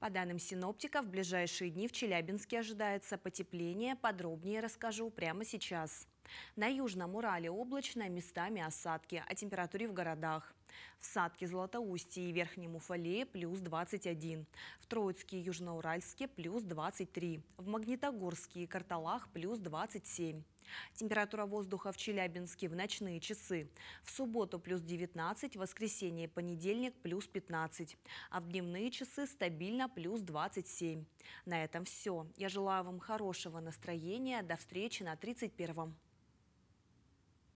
По данным синоптика, в ближайшие дни в Челябинске ожидается потепление. Подробнее расскажу прямо сейчас. На Южном Урале облачно, местами осадки, о температуре в городах. В Садке, Златоусте и Верхнем Уфале плюс 21. В Троицке и Южноуральске плюс 23. В Магнитогорске и Карталах плюс 27. Температура воздуха в Челябинске в ночные часы. В субботу плюс 19, в воскресенье понедельник плюс 15. А в дневные часы стабильно плюс 27. На этом все. Я желаю вам хорошего настроения. До встречи на 31-м.